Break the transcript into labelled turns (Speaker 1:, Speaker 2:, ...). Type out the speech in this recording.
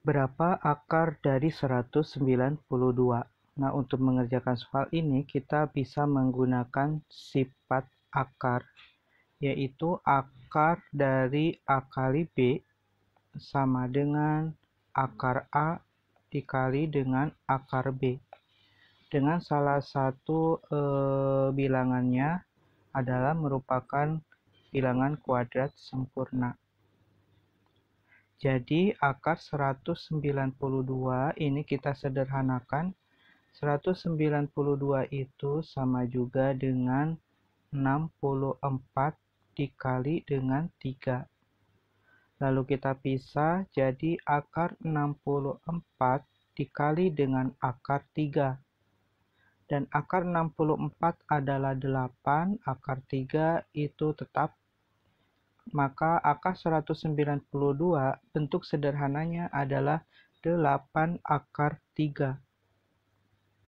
Speaker 1: Berapa akar dari 192? Nah, untuk mengerjakan soal ini kita bisa menggunakan sifat akar, yaitu akar dari A kali B sama dengan akar A dikali dengan akar B. Dengan salah satu e, bilangannya adalah merupakan bilangan kuadrat sempurna. Jadi akar 192 ini kita sederhanakan. 192 itu sama juga dengan 64 dikali dengan 3. Lalu kita pisah jadi akar 64 dikali dengan akar 3. Dan akar 64 adalah 8, akar 3 itu tetap maka akar 192 bentuk sederhananya adalah 8 akar 3.